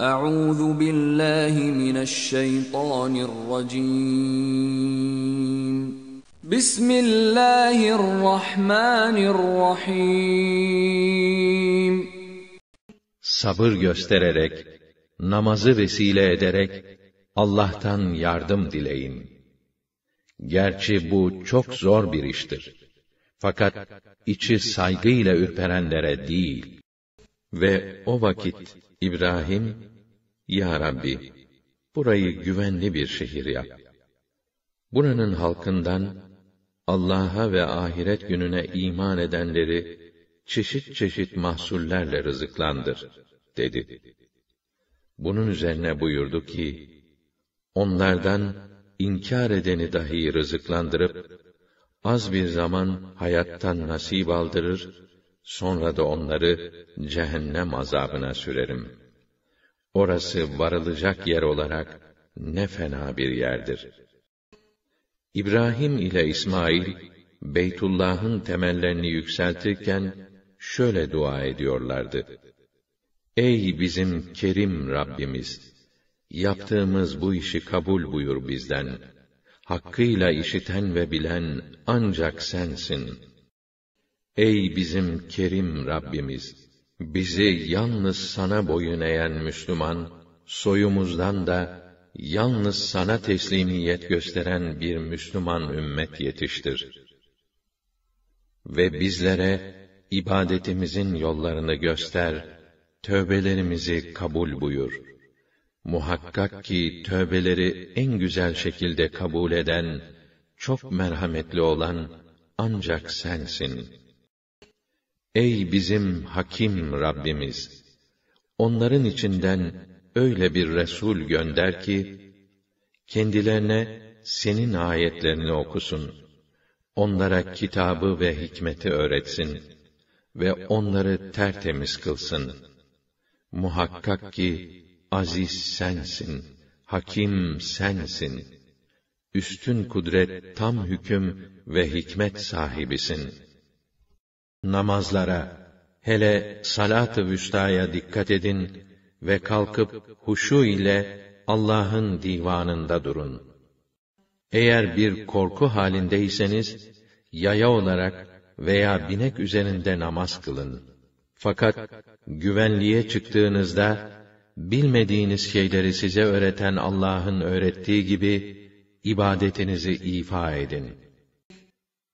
Euzu billahi mineşşeytanirracim. Bismillahirrahmanirrahim. Sabır göstererek, namazı vesile ederek Allah'tan yardım dileyin. Gerçi bu çok zor bir iştir. Fakat içi saygıyla ürperenlere değil ve o vakit İbrahim, Ya Rabbi, burayı güvenli bir şehir yap. Buranın halkından, Allah'a ve ahiret gününe iman edenleri, çeşit çeşit mahsullerle rızıklandır, dedi. Bunun üzerine buyurdu ki, onlardan inkar edeni dahi rızıklandırıp, az bir zaman hayattan nasip aldırır, Sonra da onları cehennem azabına sürerim. Orası varılacak yer olarak ne fena bir yerdir. İbrahim ile İsmail Beytullah'ın temellerini yükseltirken şöyle dua ediyorlardı. Ey bizim kerim Rabbimiz! Yaptığımız bu işi kabul buyur bizden. Hakkıyla işiten ve bilen ancak sensin.'' Ey bizim kerim Rabbimiz! Bizi yalnız sana boyun eğen Müslüman, soyumuzdan da yalnız sana teslimiyet gösteren bir Müslüman ümmet yetiştir. Ve bizlere ibadetimizin yollarını göster, tövbelerimizi kabul buyur. Muhakkak ki tövbeleri en güzel şekilde kabul eden, çok merhametli olan ancak sensin.'' Ey bizim hakim Rabbimiz! Onların içinden öyle bir Resul gönder ki, kendilerine senin ayetlerini okusun. Onlara kitabı ve hikmeti öğretsin ve onları tertemiz kılsın. Muhakkak ki aziz sensin, hakim sensin. Üstün kudret, tam hüküm ve hikmet sahibisin.'' Namazlara, hele salat-ı vüstaya dikkat edin ve kalkıp huşu ile Allah'ın divanında durun. Eğer bir korku halindeyseniz, yaya olarak veya binek üzerinde namaz kılın. Fakat güvenliğe çıktığınızda, bilmediğiniz şeyleri size öğreten Allah'ın öğrettiği gibi, ibadetinizi ifa edin.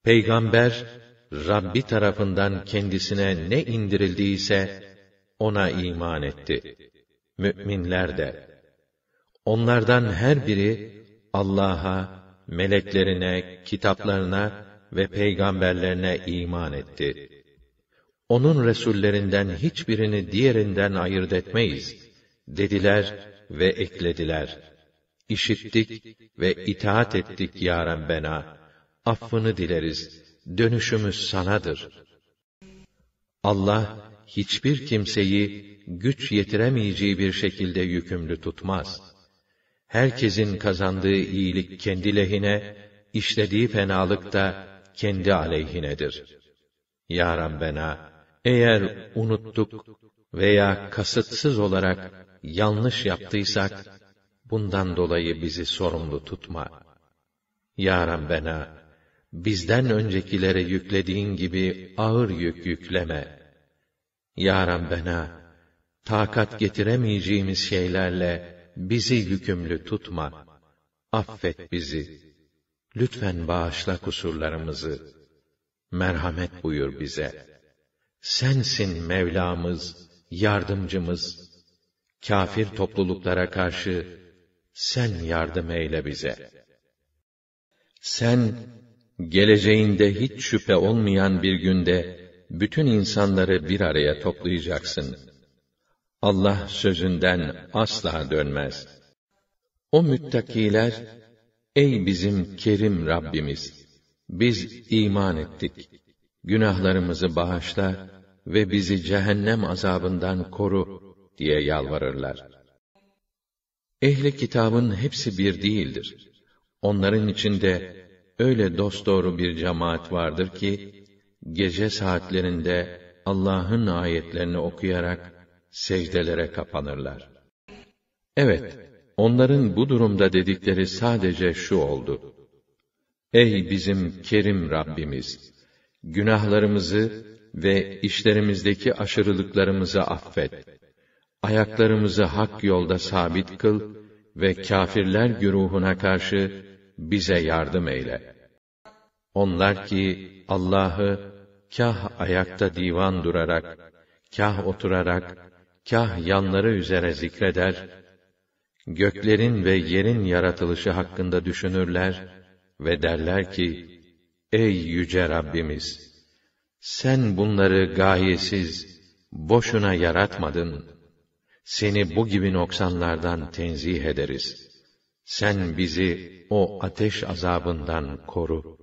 Peygamber, Rabbi tarafından kendisine ne indirildiyse ona iman etti. Müminler de. Onlardan her biri Allah'a, meleklerine, kitaplarına ve peygamberlerine iman etti. Onun resullerinden hiçbirini diğerinden ayırt etmeyiz dediler ve eklediler. İşittik ve itaat ettik ya Rabbena. Affını dileriz.'' dönüşümüz sanadır. Allah hiçbir kimseyi güç yetiremeyeceği bir şekilde yükümlü tutmaz. Herkesin kazandığı iyilik kendi lehine, işlediği fenalık da kendi aleyhinedir. Ya Rabbena, eğer unuttuk veya kasıtsız olarak yanlış yaptıysak, bundan dolayı bizi sorumlu tutma. Ya Rabbena, bizden öncekilere yüklediğin gibi ağır yük yükleme. Ya Rabbena, takat getiremeyeceğimiz şeylerle bizi yükümlü tutma. Affet bizi. Lütfen bağışla kusurlarımızı. Merhamet buyur bize. Sensin Mevlamız, yardımcımız. Kafir topluluklara karşı sen yardım eyle bize. Sen geleceğinde hiç şüphe olmayan bir günde bütün insanları bir araya toplayacaksın. Allah sözünden asla dönmez. O müttakiler, ey bizim kerim Rabbimiz, biz iman ettik. Günahlarımızı bağışla ve bizi cehennem azabından koru diye yalvarırlar. Ehli kitabın hepsi bir değildir. Onların içinde öyle dosdoğru bir cemaat vardır ki gece saatlerinde Allah'ın ayetlerini okuyarak secdelere kapanırlar. Evet, onların bu durumda dedikleri sadece şu oldu. Ey bizim kerim Rabbimiz! Günahlarımızı ve işlerimizdeki aşırılıklarımızı affet. Ayaklarımızı hak yolda sabit kıl ve kâfirler güruhuna karşı bize yardım eyle.'' Onlar ki Allah'ı kah ayakta divan durarak, kah oturarak, kah yanları üzere zikreder, göklerin ve yerin yaratılışı hakkında düşünürler ve derler ki, Ey yüce Rabbimiz! Sen bunları gayesiz, boşuna yaratmadın. Seni bu gibi noksanlardan tenzih ederiz. Sen bizi o ateş azabından koru.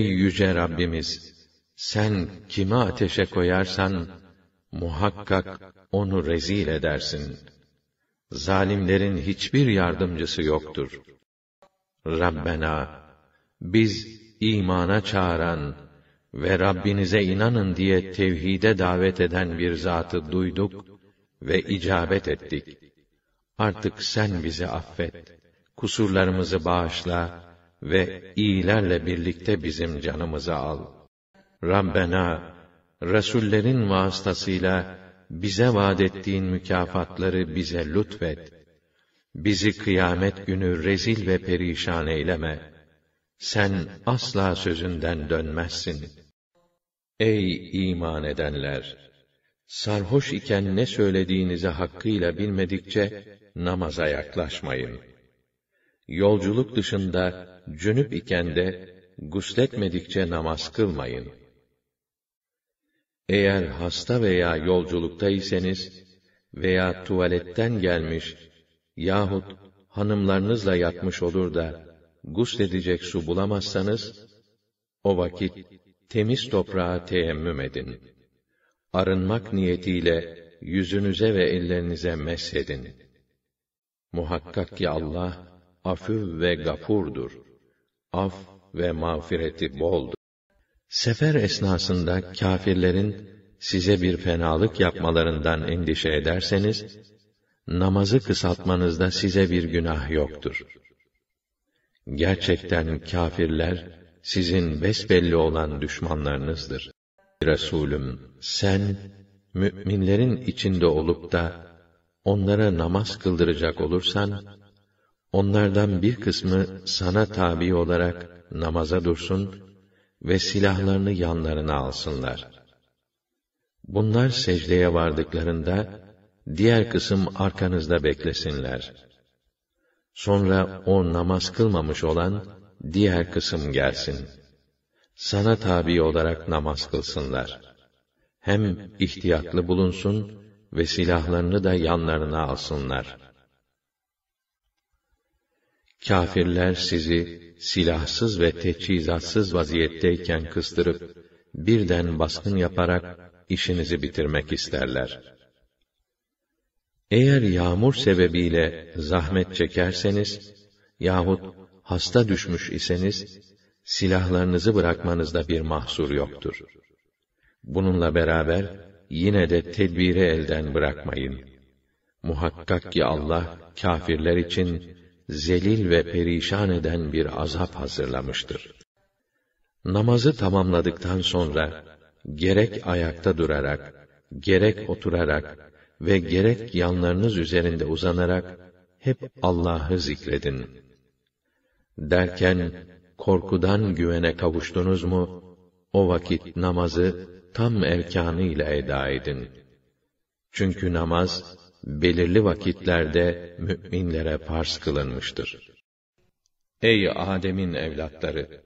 Ey yüce Rabbimiz, sen kimi ateşe koyarsan, muhakkak onu rezil edersin. Zalimlerin hiçbir yardımcısı yoktur. Rabbena, biz imana çağıran ve Rabbinize inanın diye tevhide davet eden bir zatı duyduk ve icabet ettik. Artık sen bizi affet, kusurlarımızı bağışla, ve iyilerle birlikte bizim canımızı al. Rabbena, Resullerin vasıtasıyla bize vaad ettiğin mükafatları bize lütfet. Bizi kıyamet günü rezil ve perişan eyleme. Sen asla sözünden dönmezsin. Ey iman edenler! Sarhoş iken ne söylediğinizi hakkıyla bilmedikçe namaza yaklaşmayın.'' yolculuk dışında cünüp iken de gusletmedikçe namaz kılmayın. Eğer hasta veya yolculuktaysanız veya tuvaletten gelmiş yahut hanımlarınızla yatmış olur da gusledecek su bulamazsanız o vakit temiz toprağa teyemmüm edin. Arınmak niyetiyle yüzünüze ve ellerinize meshedin. Muhakkak ki Allah afüv ve gafurdur. Af ve mağfireti boldur. Sefer esnasında kâfirlerin size bir fenalık yapmalarından endişe ederseniz, namazı kısaltmanızda size bir günah yoktur. Gerçekten kâfirler, sizin besbelli olan düşmanlarınızdır. Resulüm, sen, mü'minlerin içinde olup da, onlara namaz kıldıracak olursan, Onlardan bir kısmı sana tabi olarak namaza dursun ve silahlarını yanlarına alsınlar. Bunlar secdeye vardıklarında diğer kısım arkanızda beklesinler. Sonra o namaz kılmamış olan diğer kısım gelsin. Sana tabi olarak namaz kılsınlar. Hem ihtiyatlı bulunsun ve silahlarını da yanlarına alsınlar.'' Kafirler sizi silahsız ve teçhizatsız vaziyetteyken kıstırıp birden baskın yaparak işinizi bitirmek isterler. Eğer yağmur sebebiyle zahmet çekerseniz yahut hasta düşmüş iseniz silahlarınızı bırakmanızda bir mahsur yoktur. Bununla beraber yine de tedbiri elden bırakmayın. Muhakkak ki Allah kafirler için zelil ve perişan eden bir azap hazırlamıştır. Namazı tamamladıktan sonra, gerek ayakta durarak, gerek oturarak ve gerek yanlarınız üzerinde uzanarak, hep Allah'ı zikredin. Derken, korkudan güvene kavuştunuz mu, o vakit namazı tam erkanı ile eda edin. Çünkü namaz, belirli vakitlerde müminlere farz kılınmıştır. Ey Adem'in evlatları!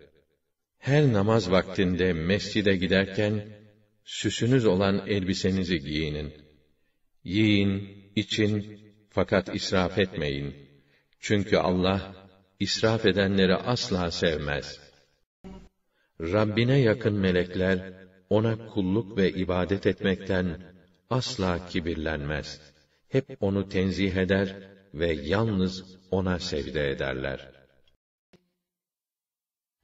Her namaz vaktinde mescide giderken, süsünüz olan elbisenizi giyinin. Yiyin, için, fakat israf etmeyin. Çünkü Allah, israf edenleri asla sevmez. Rabbine yakın melekler, ona kulluk ve ibadet etmekten asla kibirlenmez.'' hep onu tenzih eder ve yalnız ona sevde ederler.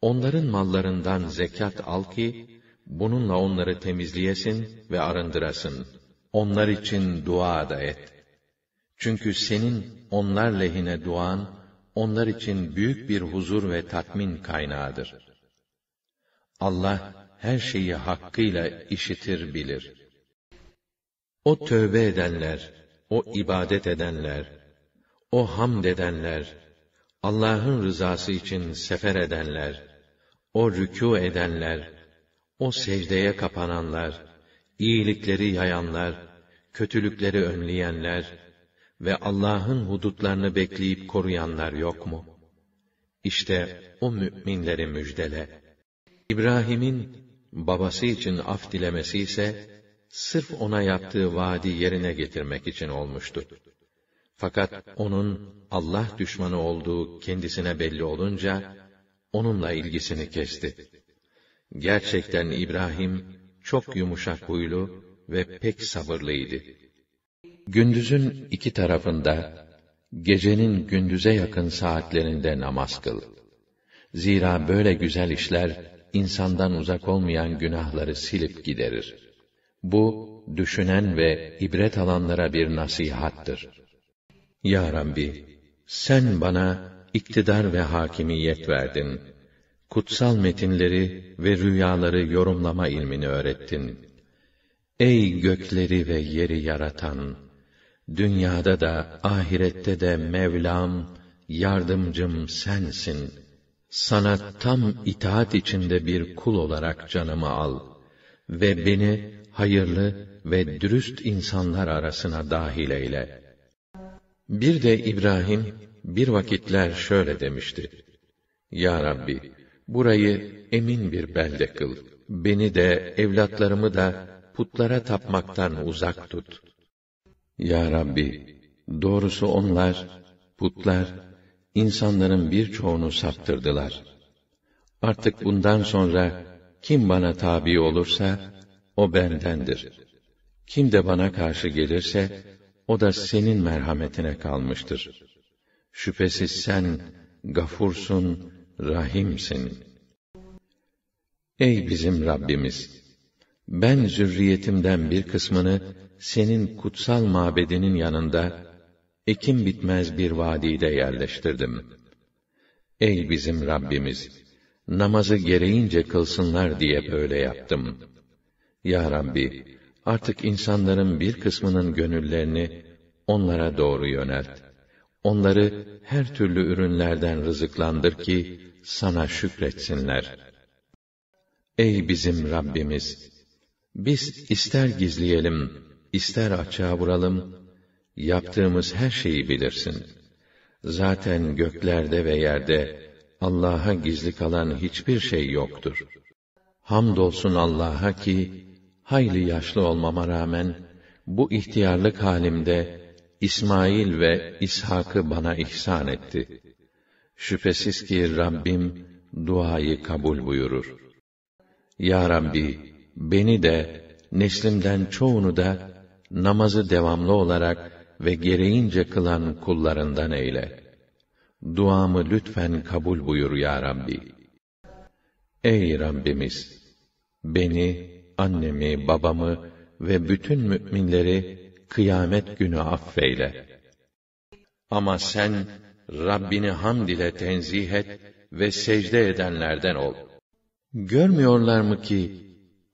Onların mallarından zekat al ki, bununla onları temizleyesin ve arındırasın. Onlar için dua da et. Çünkü senin onlar lehine duan, onlar için büyük bir huzur ve tatmin kaynağıdır. Allah her şeyi hakkıyla işitir bilir. O tövbe edenler, o ibadet edenler, o hamd edenler, Allah'ın rızası için sefer edenler, o rükû edenler, o secdeye kapananlar, iyilikleri yayanlar, kötülükleri önleyenler ve Allah'ın hudutlarını bekleyip koruyanlar yok mu? İşte o müminleri müjdele. İbrahim'in babası için af dilemesi ise sırf ona yaptığı vaadi yerine getirmek için olmuştu. Fakat onun Allah düşmanı olduğu kendisine belli olunca onunla ilgisini kesti. Gerçekten İbrahim çok yumuşak huylu ve pek sabırlıydı. Gündüzün iki tarafında gecenin gündüze yakın saatlerinde namaz kıl. Zira böyle güzel işler insandan uzak olmayan günahları silip giderir. Bu, düşünen ve ibret alanlara bir nasihattır. Ya Rabbi, sen bana iktidar ve hakimiyet verdin. Kutsal metinleri ve rüyaları yorumlama ilmini öğrettin. Ey gökleri ve yeri yaratan! Dünyada da, ahirette de Mevlam, yardımcım sensin. Sana tam itaat içinde bir kul olarak canımı al ve beni hayırlı ve dürüst insanlar arasına dahil eyle. Bir de İbrahim bir vakitler şöyle demişti: Ya Rabbi, burayı emin bir belde kıl. Beni de evlatlarımı da putlara tapmaktan uzak tut. Ya Rabbi, doğrusu onlar putlar insanların birçoğunu saptırdılar. Artık bundan sonra kim bana tabi olursa o bendendir. Kim de bana karşı gelirse, o da senin merhametine kalmıştır. Şüphesiz sen, gafursun, rahimsin. Ey bizim Rabbimiz! Ben zürriyetimden bir kısmını, senin kutsal mabedinin yanında, ekim bitmez bir vadide yerleştirdim. Ey bizim Rabbimiz! Namazı gereğince kılsınlar diye böyle yaptım.'' Ya Rabbi, artık insanların bir kısmının gönüllerini onlara doğru yönelt. Onları her türlü ürünlerden rızıklandır ki sana şükretsinler. Ey bizim Rabbimiz, biz ister gizleyelim, ister açığa vuralım, yaptığımız her şeyi bilirsin. Zaten göklerde ve yerde Allah'a gizli kalan hiçbir şey yoktur. Hamdolsun Allah'a ki hayli yaşlı olmama rağmen bu ihtiyarlık halimde İsmail ve İshak'ı bana ihsan etti. Şüphesiz ki Rabbim duayı kabul buyurur. Ya Rabbi, beni de neslimden çoğunu da namazı devamlı olarak ve gereğince kılan kullarından eyle. Duamı lütfen kabul buyur ya Rabbi. Ey Rabbimiz, beni annemi, babamı ve bütün müminleri kıyamet günü affeyle. Ama sen Rabbini hamd ile tenzih et ve secde edenlerden ol. Görmüyorlar mı ki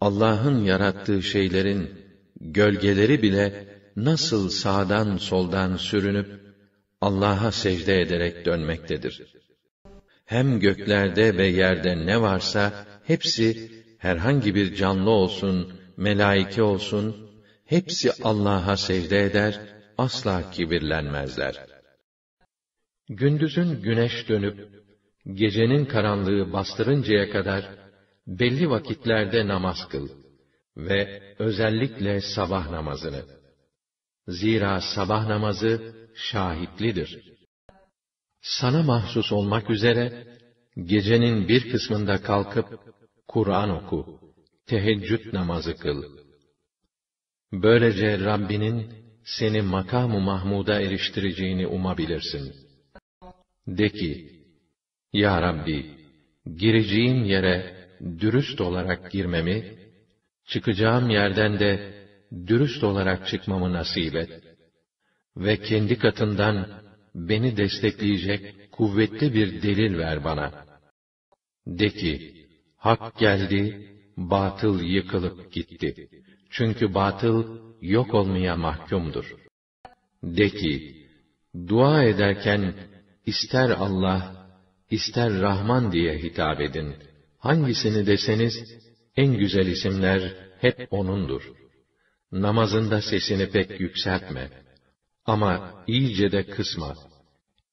Allah'ın yarattığı şeylerin gölgeleri bile nasıl sağdan soldan sürünüp Allah'a secde ederek dönmektedir. Hem göklerde ve yerde ne varsa hepsi herhangi bir canlı olsun, melaike olsun, hepsi Allah'a secde eder, asla kibirlenmezler. Gündüzün güneş dönüp, gecenin karanlığı bastırıncaya kadar, belli vakitlerde namaz kıl ve özellikle sabah namazını. Zira sabah namazı şahitlidir. Sana mahsus olmak üzere, gecenin bir kısmında kalkıp, Kur'an oku, teheccüd namazı kıl. Böylece Rabbinin seni makamı mahmuda eriştireceğini umabilirsin. De ki, Ya Rabbi, gireceğim yere dürüst olarak girmemi, çıkacağım yerden de dürüst olarak çıkmamı nasip et ve kendi katından beni destekleyecek kuvvetli bir delil ver bana. De ki, Hak geldi, batıl yıkılıp gitti. Çünkü batıl yok olmaya mahkumdur. De ki, dua ederken ister Allah, ister Rahman diye hitap edin. Hangisini deseniz, en güzel isimler hep O'nundur. Namazında sesini pek yükseltme. Ama iyice de kısma.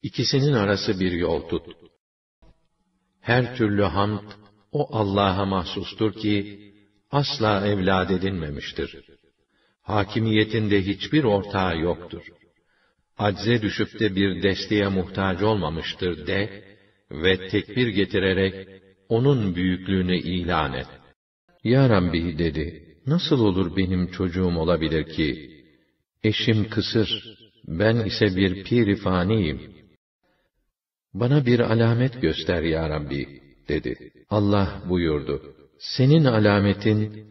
İkisinin arası bir yol tut. Her türlü hamd, o Allah'a mahsustur ki, asla evlad edinmemiştir. Hakimiyetinde hiçbir ortağı yoktur. Acze düşüp de bir desteğe muhtaç olmamıştır de ve tekbir getirerek onun büyüklüğünü ilan et. Ya Rabbi dedi, nasıl olur benim çocuğum olabilir ki? Eşim kısır, ben ise bir pirifaniyim. Bana bir alamet göster ya Rabbi.'' dedi. Allah buyurdu. Senin alametin,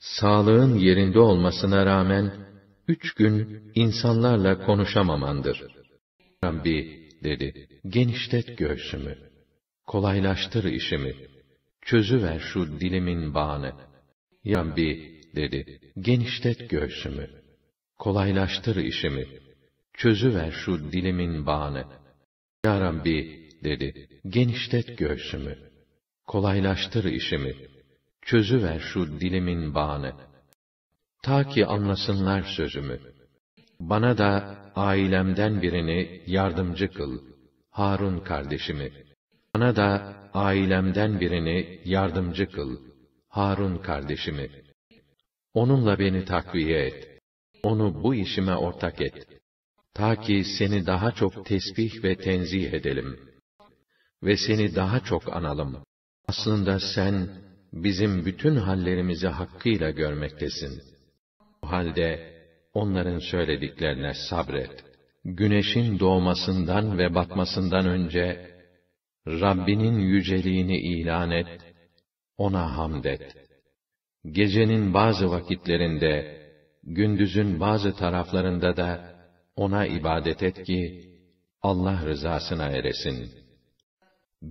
sağlığın yerinde olmasına rağmen, üç gün insanlarla konuşamamandır. Rabbi, dedi, genişlet göğsümü, kolaylaştır işimi, çözüver şu dilimin bağını. Rabbi, dedi, genişlet göğsümü, kolaylaştır işimi, çözüver şu dilimin bağını. Ya Rabbi, dedi, genişlet göğsümü, Kolaylaştır işimi. Çözüver şu dilimin bağını. Ta ki anlasınlar sözümü. Bana da ailemden birini yardımcı kıl. Harun kardeşimi. Bana da ailemden birini yardımcı kıl. Harun kardeşimi. Onunla beni takviye et. Onu bu işime ortak et. Ta ki seni daha çok tesbih ve tenzih edelim. Ve seni daha çok analım. Aslında sen bizim bütün hallerimizi hakkıyla görmektesin. O halde onların söylediklerine sabret. Güneşin doğmasından ve batmasından önce Rabbinin yüceliğini ilan et, ona hamd et. Gecenin bazı vakitlerinde, gündüzün bazı taraflarında da ona ibadet et ki Allah rızasına eresin.''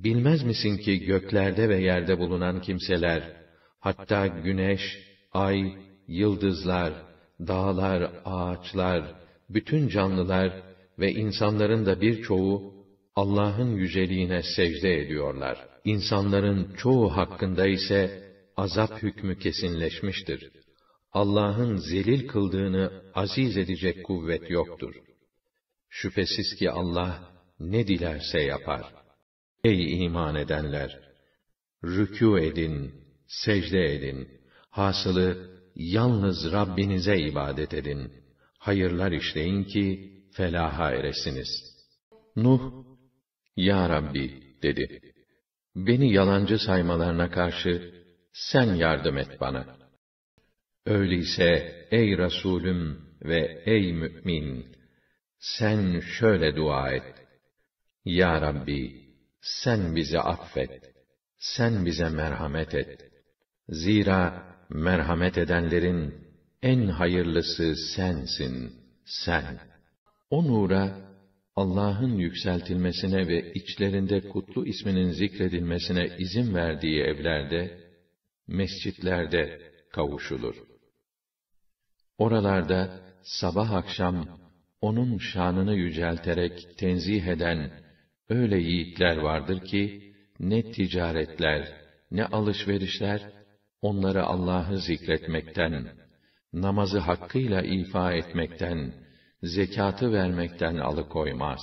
Bilmez misin ki göklerde ve yerde bulunan kimseler, hatta güneş, ay, yıldızlar, dağlar, ağaçlar, bütün canlılar ve insanların da birçoğu Allah'ın yüceliğine secde ediyorlar. İnsanların çoğu hakkında ise azap hükmü kesinleşmiştir. Allah'ın zelil kıldığını aziz edecek kuvvet yoktur. Şüphesiz ki Allah ne dilerse yapar.'' Ey iman edenler! Rükû edin, secde edin. Hasılı, yalnız Rabbinize ibadet edin. Hayırlar işleyin ki, felaha eresiniz. Nuh, Ya Rabbi, dedi. Beni yalancı saymalarına karşı, sen yardım et bana. Öyleyse, ey Resulüm ve ey mü'min, sen şöyle dua et. Ya Rabbi, sen bizi affet, sen bize merhamet et. Zira merhamet edenlerin en hayırlısı sensin, sen. O nura, Allah'ın yükseltilmesine ve içlerinde kutlu isminin zikredilmesine izin verdiği evlerde, mescitlerde kavuşulur. Oralarda sabah akşam onun şanını yücelterek tenzih eden Öyle yiğitler vardır ki, ne ticaretler, ne alışverişler, onları Allah'ı zikretmekten, namazı hakkıyla ifa etmekten, zekatı vermekten alıkoymaz.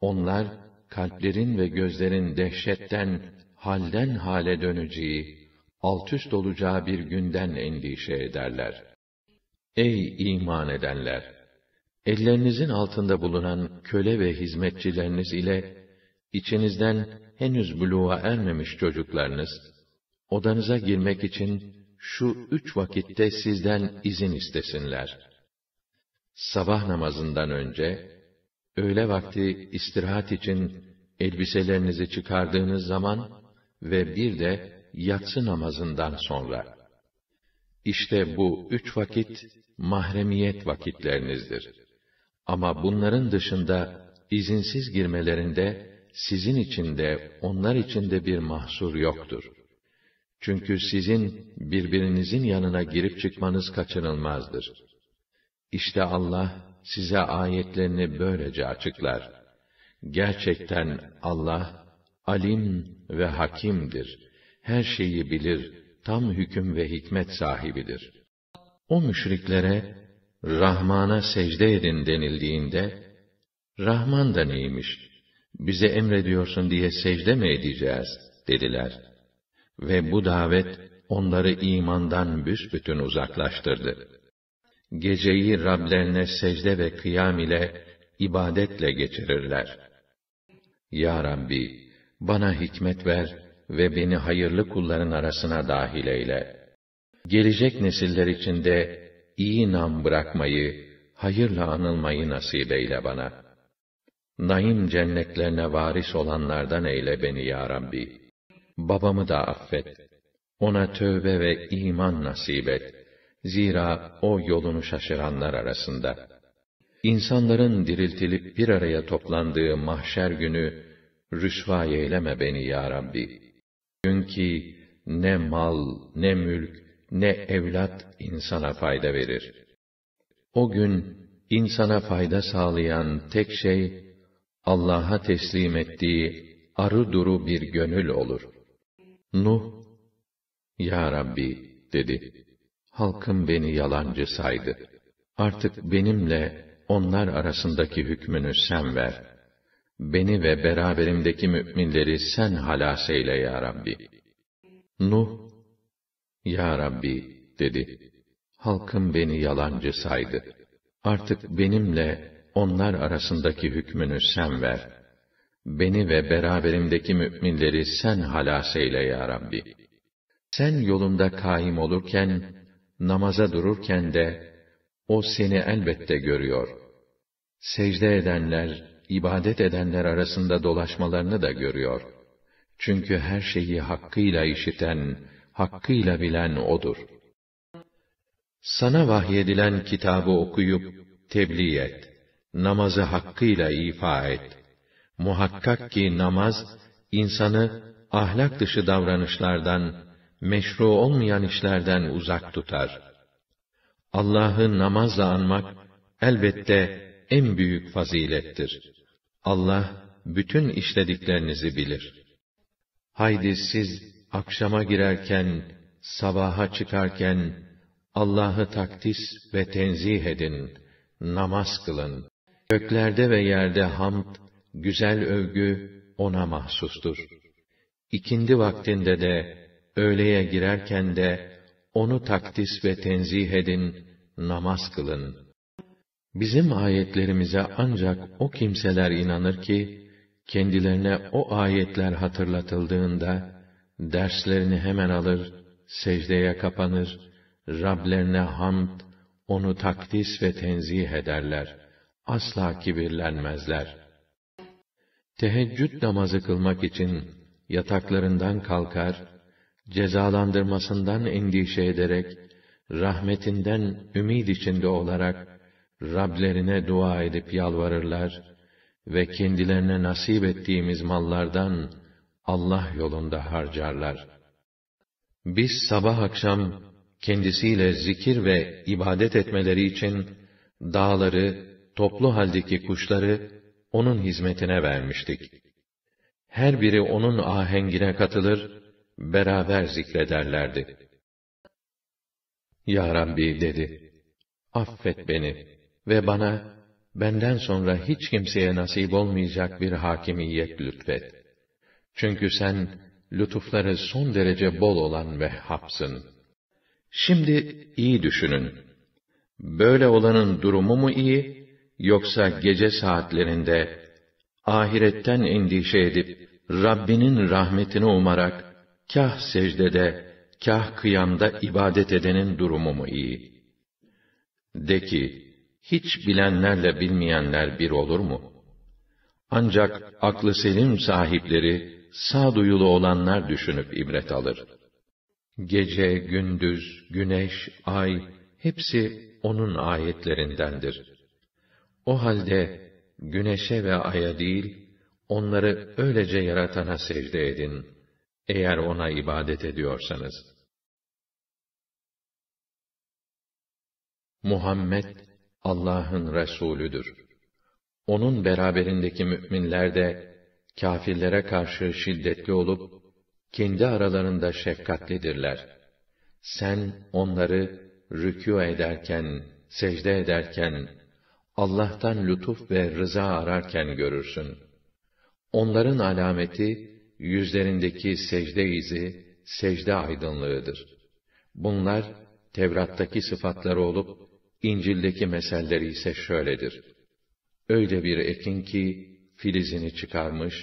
Onlar, kalplerin ve gözlerin dehşetten, halden hale döneceği, üst olacağı bir günden endişe ederler. Ey iman edenler! Ellerinizin altında bulunan köle ve hizmetçileriniz ile içinizden henüz buluğa ermemiş çocuklarınız, odanıza girmek için şu üç vakitte sizden izin istesinler. Sabah namazından önce, öğle vakti istirahat için elbiselerinizi çıkardığınız zaman ve bir de yatsı namazından sonra. İşte bu üç vakit, mahremiyet vakitlerinizdir.'' Ama bunların dışında izinsiz girmelerinde sizin için de onlar için de bir mahsur yoktur. Çünkü sizin birbirinizin yanına girip çıkmanız kaçınılmazdır. İşte Allah size ayetlerini böylece açıklar. Gerçekten Allah alim ve hakimdir. Her şeyi bilir, tam hüküm ve hikmet sahibidir. O müşriklere Rahman'a secde edin denildiğinde, Rahman da neymiş, bize emrediyorsun diye secde mi edeceğiz, dediler. Ve bu davet, onları imandan büsbütün uzaklaştırdı. Geceyi Rablerine secde ve kıyam ile, ibadetle geçirirler. Ya Rabbi, bana hikmet ver ve beni hayırlı kulların arasına dahil eyle. Gelecek nesiller içinde iyi nam bırakmayı, hayırla anılmayı nasip eyle bana. Naim cennetlerine varis olanlardan eyle beni ya Rabbi. Babamı da affet. Ona tövbe ve iman nasip et. Zira o yolunu şaşıranlar arasında. İnsanların diriltilip bir araya toplandığı mahşer günü, rüsvâ eyleme beni ya Rabbi. Çünkü ne mal, ne mülk, ne evlat insana fayda verir. O gün insana fayda sağlayan tek şey Allah'a teslim ettiği arı duru bir gönül olur. Nuh, Ya Rabbi, dedi. Halkım beni yalancı saydı. Artık benimle onlar arasındaki hükmünü sen ver. Beni ve beraberimdeki müminleri sen halas eyle ya Rabbi. Nuh, ya Rabbi, dedi, halkım beni yalancı saydı. Artık benimle onlar arasındaki hükmünü sen ver. Beni ve beraberimdeki müminleri sen halas eyle ya Rabbi. Sen yolunda kaim olurken, namaza dururken de, o seni elbette görüyor. Secde edenler, ibadet edenler arasında dolaşmalarını da görüyor. Çünkü her şeyi hakkıyla işiten, hakkıyla bilen O'dur. Sana vahyedilen kitabı okuyup, tebliğ et. Namazı hakkıyla ifa et. Muhakkak ki namaz, insanı ahlak dışı davranışlardan, meşru olmayan işlerden uzak tutar. Allah'ı namazla anmak, elbette en büyük fazilettir. Allah, bütün işlediklerinizi bilir. Haydi siz, akşama girerken, sabaha çıkarken, Allah'ı takdis ve tenzih edin, namaz kılın. Göklerde ve yerde hamd, güzel övgü O'na mahsustur. İkindi vaktinde de, öğleye girerken de, O'nu takdis ve tenzih edin, namaz kılın. Bizim ayetlerimize ancak o kimseler inanır ki, kendilerine o ayetler hatırlatıldığında, derslerini hemen alır, secdeye kapanır, Rablerine hamd, onu takdis ve tenzih ederler. Asla kibirlenmezler. Teheccüd namazı kılmak için yataklarından kalkar, cezalandırmasından endişe ederek, rahmetinden ümid içinde olarak, Rablerine dua edip yalvarırlar ve kendilerine nasip ettiğimiz mallardan, Allah yolunda harcarlar. Biz sabah akşam kendisiyle zikir ve ibadet etmeleri için dağları, toplu haldeki kuşları onun hizmetine vermiştik. Her biri onun ahengine katılır, beraber zikrederlerdi. Ya Rabbi dedi, affet beni ve bana benden sonra hiç kimseye nasip olmayacak bir hakimiyet lütfet.'' Çünkü sen lütufları son derece bol olan Vehhab'sın. Şimdi iyi düşünün. Böyle olanın durumu mu iyi, yoksa gece saatlerinde ahiretten endişe edip Rabbinin rahmetini umarak kah secdede, kah kıyamda ibadet edenin durumu mu iyi? De ki, hiç bilenlerle bilmeyenler bir olur mu? Ancak aklı selim sahipleri, sağduyulu olanlar düşünüp ibret alır. Gece, gündüz, güneş, ay, hepsi O'nun ayetlerindendir. O halde, güneşe ve aya değil, onları öylece yaratana secde edin, eğer ona ibadet ediyorsanız. Muhammed, Allah'ın Resulüdür. Onun beraberindeki müminler de, kâfirlere karşı şiddetli olup, kendi aralarında şefkatlidirler. Sen onları rükû ederken, secde ederken, Allah'tan lütuf ve rıza ararken görürsün. Onların alameti, yüzlerindeki secde izi, secde aydınlığıdır. Bunlar, Tevrat'taki sıfatları olup, İncil'deki meselleri ise şöyledir. Öyle bir ekin ki, filizini çıkarmış,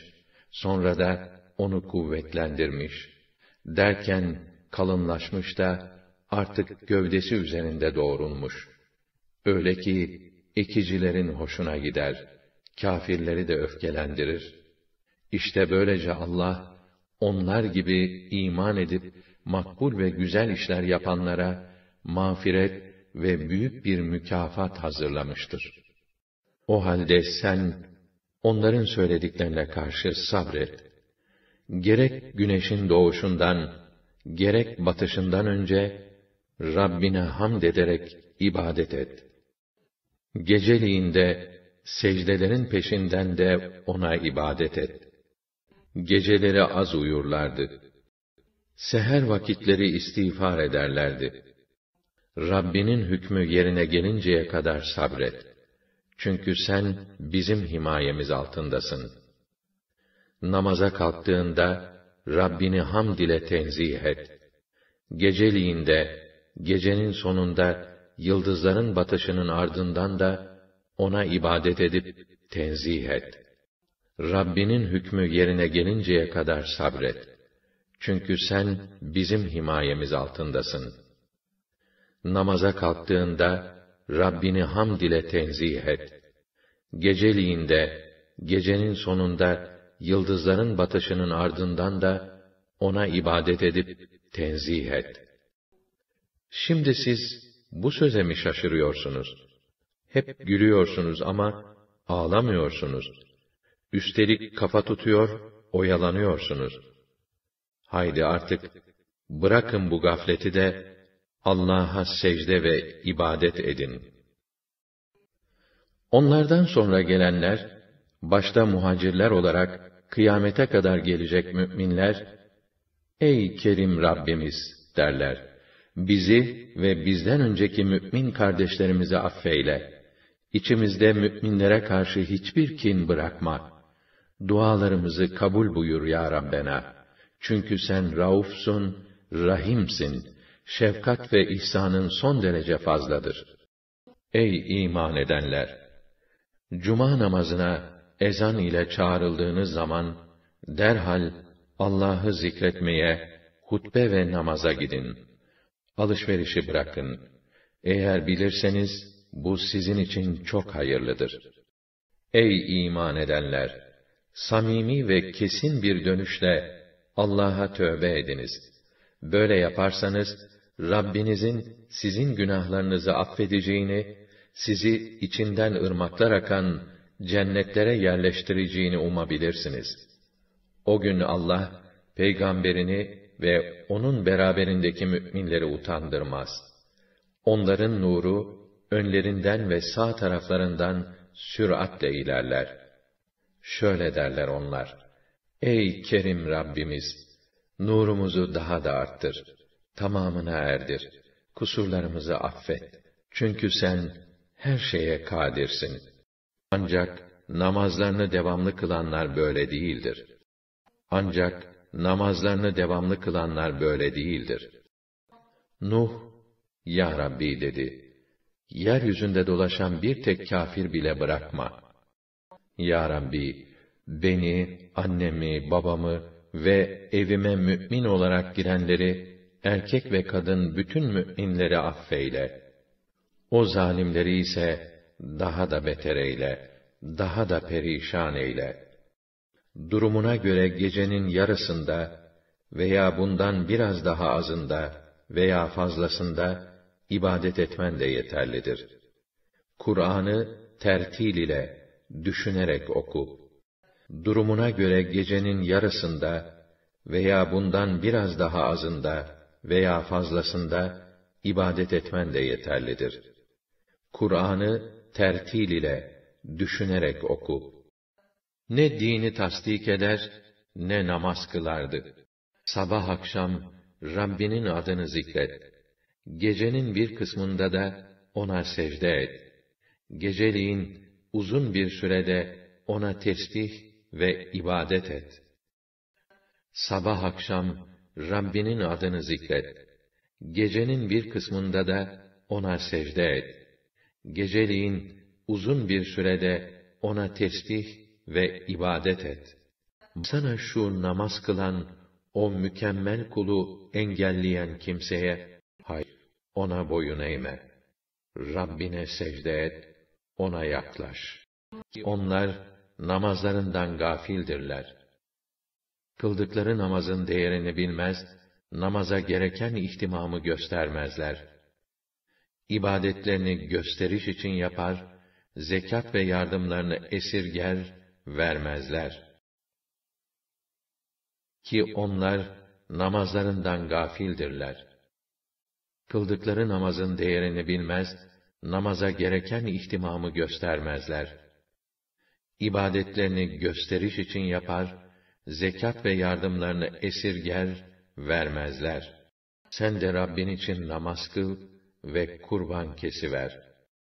sonra da onu kuvvetlendirmiş. Derken kalınlaşmış da artık gövdesi üzerinde doğrulmuş. Öyle ki ekicilerin hoşuna gider, kafirleri de öfkelendirir. İşte böylece Allah, onlar gibi iman edip, makbul ve güzel işler yapanlara, mağfiret ve büyük bir mükafat hazırlamıştır. O halde sen, onların söylediklerine karşı sabret. Gerek güneşin doğuşundan, gerek batışından önce, Rabbine hamd ederek ibadet et. Geceliğinde, secdelerin peşinden de ona ibadet et. Geceleri az uyurlardı. Seher vakitleri istiğfar ederlerdi. Rabbinin hükmü yerine gelinceye kadar sabret. Çünkü sen bizim himayemiz altındasın. Namaza kalktığında Rabbini hamd ile tenzih et. Geceliğinde, gecenin sonunda yıldızların batışının ardından da ona ibadet edip tenzih et. Rabbinin hükmü yerine gelinceye kadar sabret. Çünkü sen bizim himayemiz altındasın. Namaza kalktığında Rabbini hamd ile tenzih et. Geceliğinde, gecenin sonunda, yıldızların batışının ardından da, ona ibadet edip tenzih et. Şimdi siz, bu söze mi şaşırıyorsunuz? Hep gülüyorsunuz ama, ağlamıyorsunuz. Üstelik kafa tutuyor, oyalanıyorsunuz. Haydi artık, bırakın bu gafleti de, Allah'a secde ve ibadet edin. Onlardan sonra gelenler, başta muhacirler olarak kıyamete kadar gelecek müminler, Ey Kerim Rabbimiz derler. Bizi ve bizden önceki mümin kardeşlerimizi affeyle. İçimizde müminlere karşı hiçbir kin bırakma. Dualarımızı kabul buyur ya Rabbena. Çünkü sen raufsun, rahimsin.'' şefkat ve ihsanın son derece fazladır. Ey iman edenler! Cuma namazına ezan ile çağrıldığınız zaman, derhal Allah'ı zikretmeye, hutbe ve namaza gidin. Alışverişi bırakın. Eğer bilirseniz, bu sizin için çok hayırlıdır. Ey iman edenler! Samimi ve kesin bir dönüşle Allah'a tövbe ediniz. Böyle yaparsanız, Rabbinizin sizin günahlarınızı affedeceğini, sizi içinden ırmaklar akan cennetlere yerleştireceğini umabilirsiniz. O gün Allah, peygamberini ve onun beraberindeki müminleri utandırmaz. Onların nuru, önlerinden ve sağ taraflarından süratle ilerler. Şöyle derler onlar, Ey Kerim Rabbimiz! Nurumuzu daha da arttır.'' tamamına erdir. Kusurlarımızı affet. Çünkü sen her şeye kadirsin. Ancak namazlarını devamlı kılanlar böyle değildir. Ancak namazlarını devamlı kılanlar böyle değildir. Nuh, Ya Rabbi dedi, yeryüzünde dolaşan bir tek kafir bile bırakma. Ya Rabbi, beni, annemi, babamı ve evime mü'min olarak girenleri erkek ve kadın bütün müminleri affeyle. O zalimleri ise daha da beter eyle, daha da perişan eyle. Durumuna göre gecenin yarısında veya bundan biraz daha azında veya fazlasında ibadet etmen de yeterlidir. Kur'an'ı tertil ile, düşünerek oku. Durumuna göre gecenin yarısında veya bundan biraz daha azında veya fazlasında ibadet etmen de yeterlidir. Kur'an'ı tertil ile, düşünerek oku. Ne dini tasdik eder, ne namaz kılardı. Sabah akşam Rabbinin adını zikret. Gecenin bir kısmında da ona secde et. Geceliğin uzun bir sürede ona tesbih ve ibadet et. Sabah akşam Rabbinin adını zikret. Gecenin bir kısmında da ona secde et. Geceliğin uzun bir sürede ona tesbih ve ibadet et. Sana şu namaz kılan o mükemmel kulu engelleyen kimseye hayır ona boyun eğme. Rabbine secde et, ona yaklaş. Onlar namazlarından gafildirler.'' kıldıkları namazın değerini bilmez, namaza gereken ihtimamı göstermezler. İbadetlerini gösteriş için yapar, zekat ve yardımlarını esirger, vermezler. Ki onlar, namazlarından gafildirler. Kıldıkları namazın değerini bilmez, namaza gereken ihtimamı göstermezler. İbadetlerini gösteriş için yapar, zekat ve yardımlarını esirger, vermezler. Sen de Rabbin için namaz kıl ve kurban kesiver.''